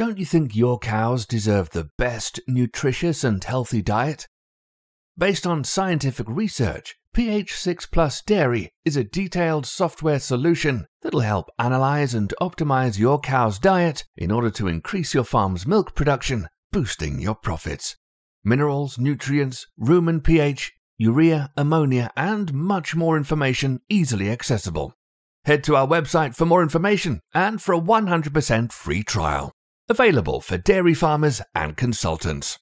Don't you think your cows deserve the best nutritious and healthy diet? Based on scientific research, PH6 Plus Dairy is a detailed software solution that'll help analyze and optimize your cow's diet in order to increase your farm's milk production, boosting your profits. Minerals, nutrients, rumen pH, urea, ammonia, and much more information easily accessible. Head to our website for more information and for a 100% free trial. Available for dairy farmers and consultants.